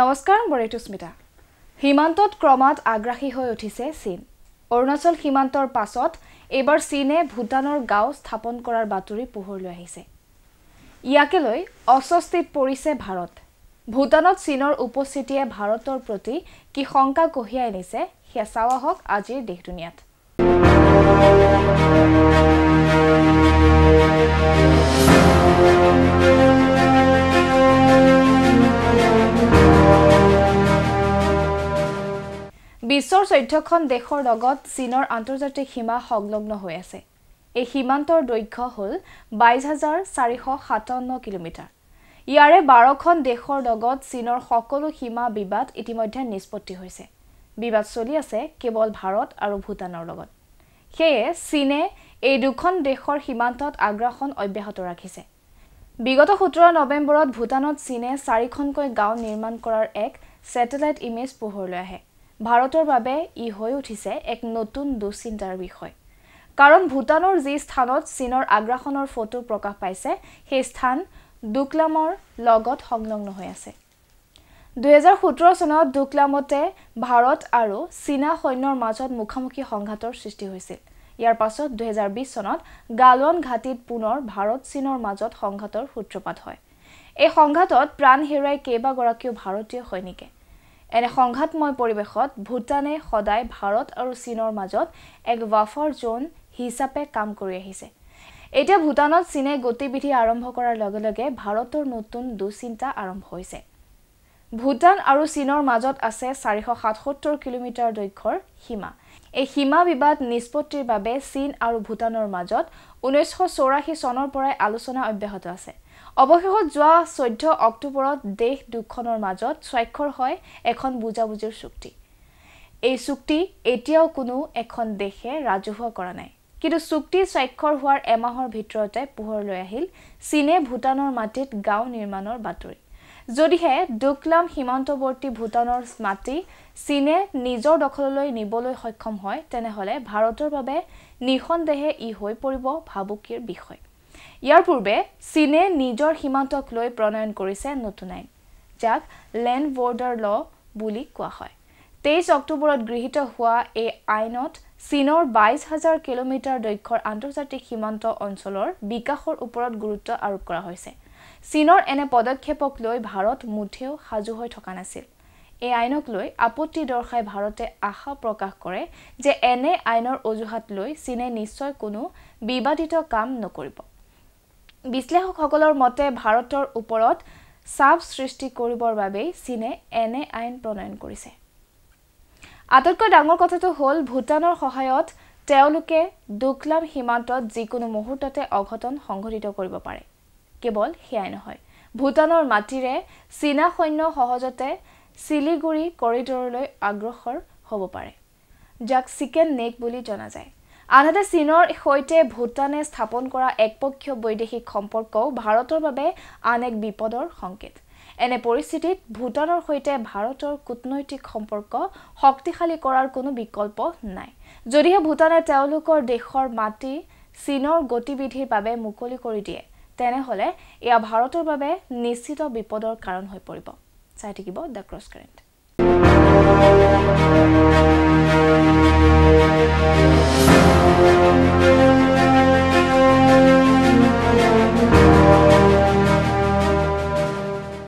নমস্কাৰ মই ঋতুস্মিতা সীমান্তত ক্ৰমাৎ আগ্ৰাসী হৈ উঠিছে চীন অৰুণাচল সীমান্তৰ পাছত এইবাৰ চীনে ভূটানৰ গাঁও স্থাপন কৰাৰ বাতৰি পোহৰলৈ আহিছে ইয়াকে লৈ অস্বস্তিত পৰিছে ভাৰত ভূটানত চীনৰ উপস্থিতিয়ে ভাৰতৰ প্ৰতি কি শংকা কঢ়িয়াই আনিছে সেয়া চাওঁ আহক আজিৰ দেশ দুনিয়াত বিশ্বৰ চৈধ্যখন দেশৰ লগত চীনৰ আন্তৰ্জাতিক সীমা সংলগ্ন হৈ আছে এই সীমান্তৰ দৈৰ্ঘ্য হ'ল বাইছ হাজাৰ চাৰিশ সাতাৱন্ন কিলোমিটাৰ ইয়াৰে বাৰখন দেশৰ লগত চীনৰ সকলো সীমা বিবাদ ইতিমধ্যে নিষ্পত্তি হৈছে বিবাদ চলি আছে কেৱল ভাৰত আৰু ভূটানৰ লগত সেয়ে চীনে এই দুখন দেশৰ সীমান্তত আগ্ৰাসন অব্যাহত ৰাখিছে বিগত সোতৰ নৱেম্বৰত ভূটানত চীনে চাৰিখনকৈ গাঁও নিৰ্মাণ কৰাৰ এক ছেটেলাইট ইমেজ পোহৰলৈ আহে ভাৰতৰ বাবে ই হৈ উঠিছে এক নতুন দুশ্চিন্তাৰ বিষয় কাৰণ ভূটানৰ যি স্থানত চীনৰ আগ্ৰাসনৰ ফটো প্ৰকাশ পাইছে সেই স্থান ডুকলামৰ লগত সংলগ্ন হৈ আছে দুহেজাৰ সোতৰ চনত ডুকলামতে ভাৰত আৰু চীনা সৈন্যৰ মাজত মুখামুখি সংঘাতৰ সৃষ্টি হৈছিল ইয়াৰ পাছত দুহেজাৰ বিছ চনত গালৱান ঘাটিত পুনৰ ভাৰত চীনৰ মাজত সংঘাতৰ সূত্ৰপাত হয় এই সংঘাতত প্ৰাণ হেৰুৱাই কেইবাগৰাকীও ভাৰতীয় সৈনিকে এনে সংঘাতময় পৰিৱেশত ভূটানে সদায় ভাৰত আৰু চীনৰ মাজত এক ৱাফৰ জোন হিচাপে কাম কৰি আহিছে এতিয়া ভূটানত চীনে গতিবিধি আৰম্ভ কৰাৰ লগে লগে ভাৰতৰ নতুন দুঃচিন্তা আৰম্ভ হৈছে ভূটান আৰু চীনৰ মাজত আছে চাৰিশ সাতসত্তৰ কিলোমিটাৰ দৈৰ্ঘ্যৰ সীমা এই সীমা বিবাদ নিষ্পত্তিৰ বাবে চীন আৰু ভূটানৰ মাজত ঊনৈছশ চৌৰাশী চনৰ পৰাই আলোচনা অব্যাহত আছে অৱশেষত যোৱা চৈধ্য অক্টোবৰত দেশ দুখনৰ মাজত স্বাক্ষৰ হয় এখন বুজাবুজিৰ চুক্তি এই চুক্তি এতিয়াও কোনো এখন দেশে ৰাজহুৱা কৰা নাই কিন্তু চুক্তি স্বাক্ষৰ হোৱাৰ এমাহৰ ভিতৰতে পোহৰলৈ আহিল চীনে ভূটানৰ মাটিত গাঁও নিৰ্মাণৰ বাতৰি যদিহে দুকলাম সীমান্তৱৰ্তী ভূটানৰ স্মৃতি চীনে নিজৰ দখললৈ নিবলৈ সক্ষম হয় তেনেহ'লে ভাৰতৰ বাবে নিঃসন্দেহে ই হৈ পৰিব ভাবুকিৰ বিষয় ইয়াৰ পূৰ্বে চীনে নিজৰ সীমান্তক লৈ প্ৰণয়ন কৰিছে নতুন আইন যাক লেণ্ড বৰ্ডাৰ ল বুলি কোৱা হয় তেইছ অক্টোবৰত গৃহীত হোৱা এই আইনত চীনৰ বাইছ হাজাৰ কিলোমিটাৰ দৈৰ্ঘ্যৰ আন্তৰ্জাতিক সীমান্ত অঞ্চলৰ বিকাশৰ ওপৰত গুৰুত্ব আৰোপ কৰা হৈছে চীনৰ এনে পদক্ষেপক লৈ ভাৰত মুঠেও সাজু হৈ থকা নাছিল এই আইনক লৈ আপত্তি দৰ্শাই ভাৰতে আশা প্ৰকাশ কৰে যে এনে আইনৰ অজুহাত লৈ চীনে নিশ্চয় কোনো বিবাদিত কাম নকৰিব বিশ্লেষকসকলৰ মতে ভাৰতৰ ওপৰত চাপ সৃষ্টি কৰিবৰ বাবেই চীনে এনে আইন প্ৰণয়ন কৰিছে আটাইতকৈ ডাঙৰ কথাটো হ'ল ভূটানৰ সহায়ত তেওঁলোকে দুখলাম সীমান্তত যিকোনো মুহূৰ্ততে অঘটন সংঘটিত কৰিব পাৰে কেৱল সেয়াই নহয় ভূটানৰ মাটিৰে চীনা সৈন্য সহজতে চিলিগুৰি কৰিডৰলৈ অগ্ৰসৰ হ'ব পাৰে যাক চিকেন নেক বুলি জনা যায় আনহাতে চীনৰ সৈতে ভূটানে স্থাপন কৰা একপক্ষীয় বৈদেশিক সম্পৰ্কও ভাৰতৰ বাবে আন এক বিপদৰ সংকেত এনে পৰিস্থিতিত ভূটানৰ সৈতে ভাৰতৰ কূটনৈতিক সম্পৰ্ক শক্তিশালী কৰাৰ কোনো বিকল্প নাই যদিহে ভূটানে তেওঁলোকৰ দেশৰ মাটি চীনৰ গতিবিধিৰ বাবে মুকলি কৰি দিয়ে তেনেহ'লে এয়া ভাৰতৰ বাবে নিশ্চিত বিপদৰ কাৰণ হৈ পৰিব চাই থাকিব দ্য ক্ৰছ কাৰেণ্ট